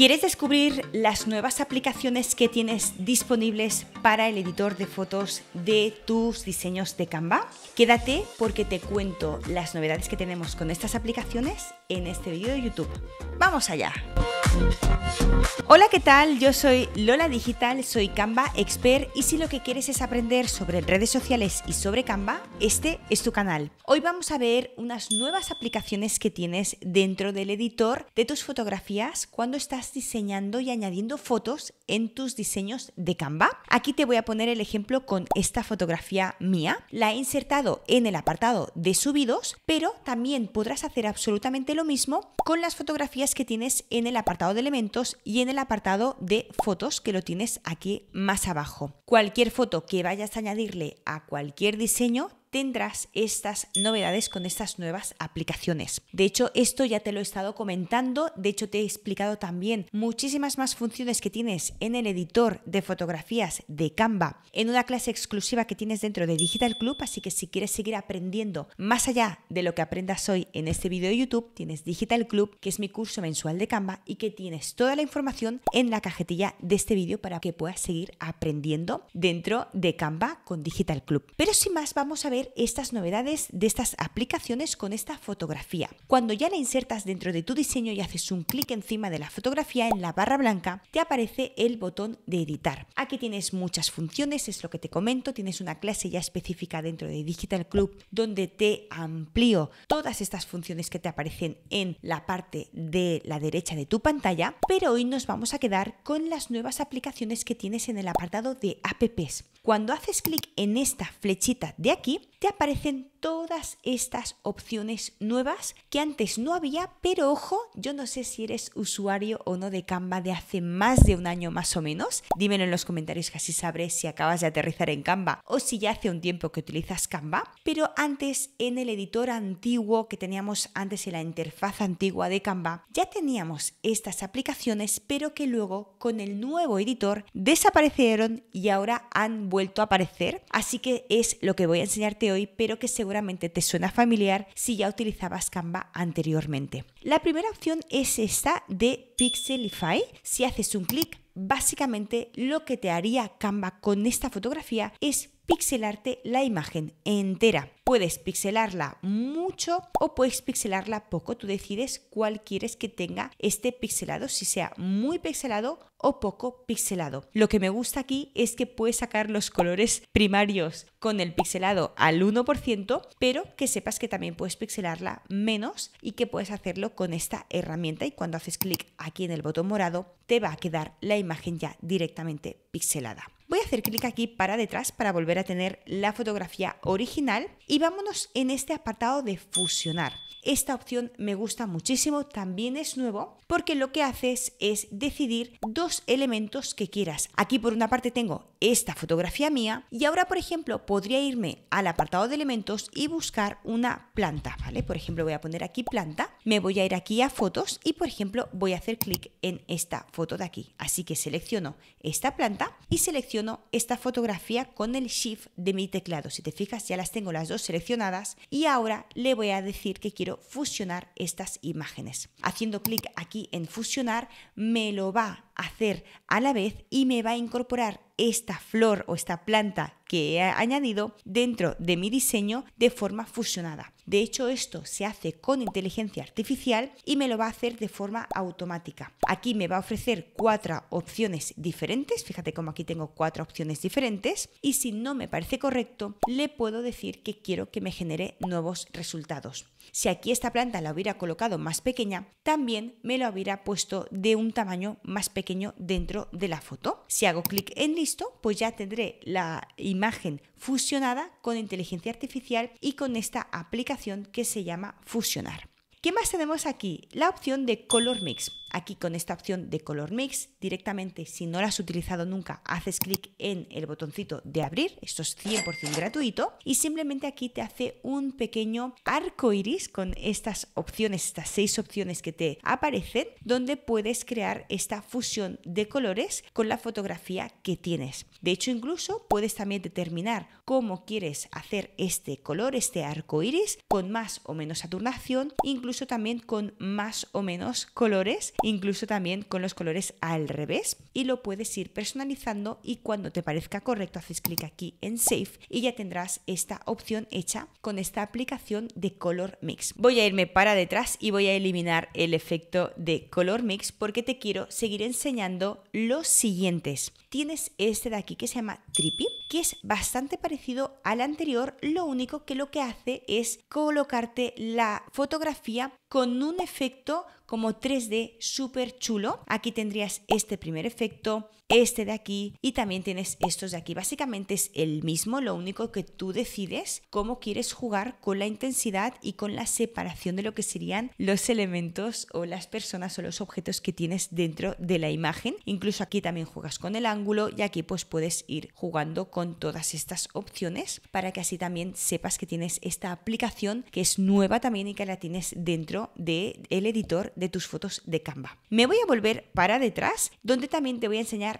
¿Quieres descubrir las nuevas aplicaciones que tienes disponibles para el editor de fotos de tus diseños de Canva? Quédate porque te cuento las novedades que tenemos con estas aplicaciones en este vídeo de YouTube. ¡Vamos allá! Hola, ¿qué tal? Yo soy Lola Digital, soy Canva Expert y si lo que quieres es aprender sobre redes sociales y sobre Canva, este es tu canal. Hoy vamos a ver unas nuevas aplicaciones que tienes dentro del editor de tus fotografías cuando estás diseñando y añadiendo fotos en tus diseños de Canva. Aquí te voy a poner el ejemplo con esta fotografía mía. La he insertado en el apartado de subidos, pero también podrás hacer absolutamente lo mismo con las fotografías que tienes en el apartado de elementos y en el apartado de fotos que lo tienes aquí más abajo. Cualquier foto que vayas a añadirle a cualquier diseño tendrás estas novedades con estas nuevas aplicaciones. De hecho, esto ya te lo he estado comentando, de hecho te he explicado también muchísimas más funciones que tienes en el editor de fotografías de Canva en una clase exclusiva que tienes dentro de Digital Club, así que si quieres seguir aprendiendo más allá de lo que aprendas hoy en este vídeo de YouTube, tienes Digital Club, que es mi curso mensual de Canva y que tienes toda la información en la cajetilla de este vídeo para que puedas seguir aprendiendo dentro de Canva con Digital Club. Pero sin más, vamos a ver estas novedades de estas aplicaciones con esta fotografía. Cuando ya la insertas dentro de tu diseño y haces un clic encima de la fotografía en la barra blanca, te aparece el botón de editar. Aquí tienes muchas funciones, es lo que te comento, tienes una clase ya específica dentro de Digital Club donde te amplío todas estas funciones que te aparecen en la parte de la derecha de tu pantalla, pero hoy nos vamos a quedar con las nuevas aplicaciones que tienes en el apartado de apps. Cuando haces clic en esta flechita de aquí, te aparecen todas estas opciones nuevas que antes no había, pero ojo, yo no sé si eres usuario o no de Canva de hace más de un año más o menos. Dímelo en los comentarios que así sabré si acabas de aterrizar en Canva o si ya hace un tiempo que utilizas Canva. Pero antes en el editor antiguo que teníamos antes en la interfaz antigua de Canva, ya teníamos estas aplicaciones, pero que luego con el nuevo editor desaparecieron y ahora han vuelto a aparecer. Así que es lo que voy a enseñarte hoy, pero que seguro seguramente te suena familiar si ya utilizabas Canva anteriormente. La primera opción es esta de Pixelify. Si haces un clic, básicamente lo que te haría Canva con esta fotografía es pixelarte la imagen entera. Puedes pixelarla mucho o puedes pixelarla poco. Tú decides cuál quieres que tenga este pixelado, si sea muy pixelado o poco pixelado. Lo que me gusta aquí es que puedes sacar los colores primarios con el pixelado al 1%, pero que sepas que también puedes pixelarla menos y que puedes hacerlo con esta herramienta y cuando haces clic aquí en el botón morado te va a quedar la imagen ya directamente pixelada. Voy a hacer clic aquí para detrás para volver a tener la fotografía original y vámonos en este apartado de fusionar. Esta opción me gusta muchísimo, también es nuevo porque lo que haces es decidir dos elementos que quieras. Aquí por una parte tengo esta fotografía mía y ahora por ejemplo podría irme al apartado de elementos y buscar una planta, ¿vale? Por ejemplo voy a poner aquí planta me voy a ir aquí a fotos y por ejemplo voy a hacer clic en esta foto de aquí. Así que selecciono esta planta y selecciono esta fotografía con el shift de mi teclado. Si te fijas ya las tengo las dos seleccionadas y ahora le voy a decir que quiero fusionar estas imágenes. Haciendo clic aquí en fusionar me lo va hacer a la vez y me va a incorporar esta flor o esta planta que he añadido dentro de mi diseño de forma fusionada. De hecho, esto se hace con inteligencia artificial y me lo va a hacer de forma automática. Aquí me va a ofrecer cuatro opciones diferentes. Fíjate cómo aquí tengo cuatro opciones diferentes. Y si no me parece correcto, le puedo decir que quiero que me genere nuevos resultados. Si aquí esta planta la hubiera colocado más pequeña, también me lo hubiera puesto de un tamaño más pequeño dentro de la foto. Si hago clic en listo, pues ya tendré la imagen fusionada con inteligencia artificial y con esta aplicación que se llama Fusionar. ¿Qué más tenemos aquí? La opción de Color Mix. Aquí con esta opción de Color Mix, directamente si no la has utilizado nunca, haces clic en el botoncito de abrir, esto es 100% gratuito, y simplemente aquí te hace un pequeño arco iris con estas opciones, estas seis opciones que te aparecen, donde puedes crear esta fusión de colores con la fotografía que tienes. De hecho, incluso puedes también determinar cómo quieres hacer este color, este arco iris, con más o menos saturación incluso también con más o menos colores incluso también con los colores al revés y lo puedes ir personalizando y cuando te parezca correcto haces clic aquí en Save y ya tendrás esta opción hecha con esta aplicación de Color Mix. Voy a irme para detrás y voy a eliminar el efecto de Color Mix porque te quiero seguir enseñando los siguientes tienes este de aquí que se llama Trippy, que es bastante parecido al anterior, lo único que lo que hace es colocarte la fotografía con un efecto como 3D súper chulo. Aquí tendrías este primer efecto, este de aquí y también tienes estos de aquí. Básicamente es el mismo, lo único que tú decides cómo quieres jugar con la intensidad y con la separación de lo que serían los elementos o las personas o los objetos que tienes dentro de la imagen. Incluso aquí también juegas con el ángulo y aquí pues puedes ir jugando con todas estas opciones para que así también sepas que tienes esta aplicación que es nueva también y que la tienes dentro del el editor de tus fotos de Canva. Me voy a volver para detrás donde también te voy a enseñar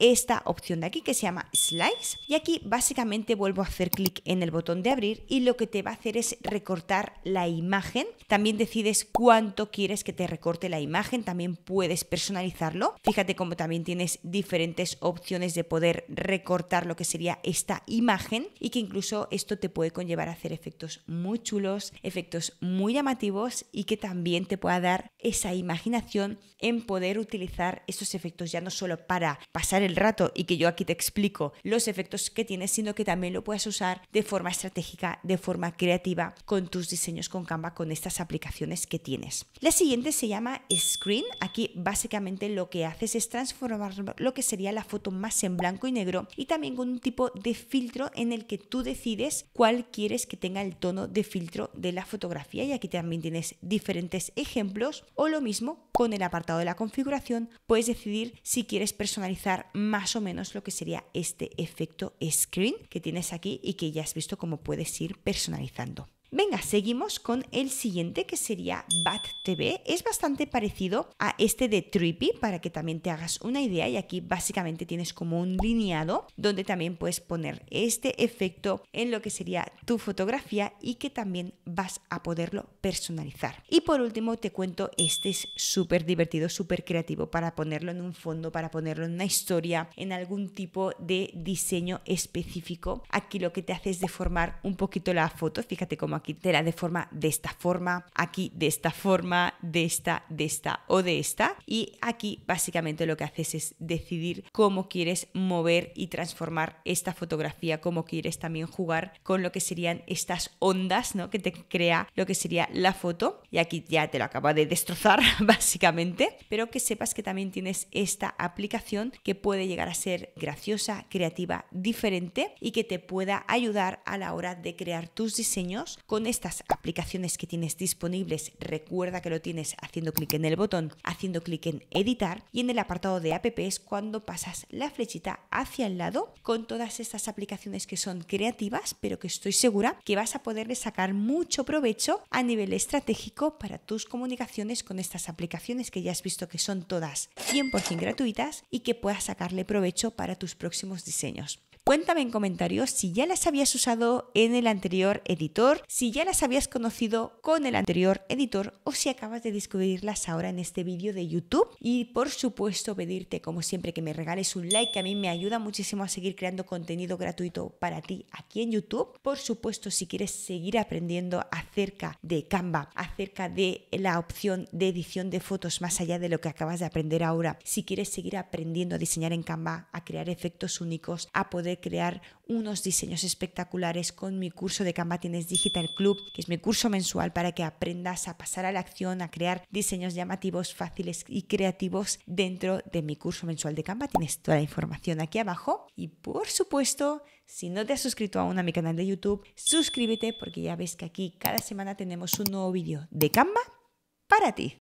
esta opción de aquí que se llama Slice. Y aquí básicamente vuelvo a hacer clic en el botón de abrir y lo que te va a hacer es recortar la imagen. También decides cuánto quieres que te recorte la imagen, también puedes personalizarlo. Fíjate cómo también tienes diferentes opciones de poder recortar lo que sería esta imagen y que incluso esto te puede conllevar a hacer efectos muy chulos, efectos muy llamativos y que también te pueda dar esa imaginación en poder utilizar estos efectos ya no solo para pasar el el rato y que yo aquí te explico los efectos que tienes, sino que también lo puedes usar de forma estratégica, de forma creativa, con tus diseños con Canva, con estas aplicaciones que tienes. La siguiente se llama Screen. Aquí básicamente lo que haces es transformar lo que sería la foto más en blanco y negro y también con un tipo de filtro en el que tú decides cuál quieres que tenga el tono de filtro de la fotografía y aquí también tienes diferentes ejemplos o lo mismo con el apartado de la configuración puedes decidir si quieres personalizar más o menos lo que sería este efecto screen que tienes aquí y que ya has visto cómo puedes ir personalizando. Venga, seguimos con el siguiente que sería Bat TV. Es bastante parecido a este de Trippy para que también te hagas una idea y aquí básicamente tienes como un lineado donde también puedes poner este efecto en lo que sería tu fotografía y que también vas a poderlo personalizar. Y por último te cuento, este es súper divertido, súper creativo para ponerlo en un fondo, para ponerlo en una historia, en algún tipo de diseño específico. Aquí lo que te hace es deformar un poquito la foto, fíjate cómo aquí te la forma de esta forma, aquí de esta forma, de esta, de esta o de esta. Y aquí básicamente lo que haces es decidir cómo quieres mover y transformar esta fotografía, cómo quieres también jugar con lo que serían estas ondas ¿no? que te crea lo que sería la foto. Y aquí ya te lo acaba de destrozar básicamente, pero que sepas que también tienes esta aplicación que puede llegar a ser graciosa, creativa, diferente y que te pueda ayudar a la hora de crear tus diseños con estas aplicaciones que tienes disponibles, recuerda que lo tienes haciendo clic en el botón, haciendo clic en editar y en el apartado de apps cuando pasas la flechita hacia el lado con todas estas aplicaciones que son creativas, pero que estoy segura que vas a poderle sacar mucho provecho a nivel estratégico para tus comunicaciones con estas aplicaciones que ya has visto que son todas 100% gratuitas y que puedas sacarle provecho para tus próximos diseños. Cuéntame en comentarios si ya las habías usado en el anterior editor, si ya las habías conocido con el anterior editor o si acabas de descubrirlas ahora en este vídeo de YouTube. Y por supuesto pedirte como siempre que me regales un like, que a mí me ayuda muchísimo a seguir creando contenido gratuito para ti aquí en YouTube. Por supuesto si quieres seguir aprendiendo acerca de Canva, acerca de la opción de edición de fotos más allá de lo que acabas de aprender ahora, si quieres seguir aprendiendo a diseñar en Canva, a crear efectos únicos, a poder crear unos diseños espectaculares con mi curso de Canva Tienes Digital Club, que es mi curso mensual para que aprendas a pasar a la acción, a crear diseños llamativos, fáciles y creativos dentro de mi curso mensual de Canva. Tienes toda la información aquí abajo. Y por supuesto, si no te has suscrito aún a mi canal de YouTube, suscríbete porque ya ves que aquí cada semana tenemos un nuevo vídeo de Canva para ti.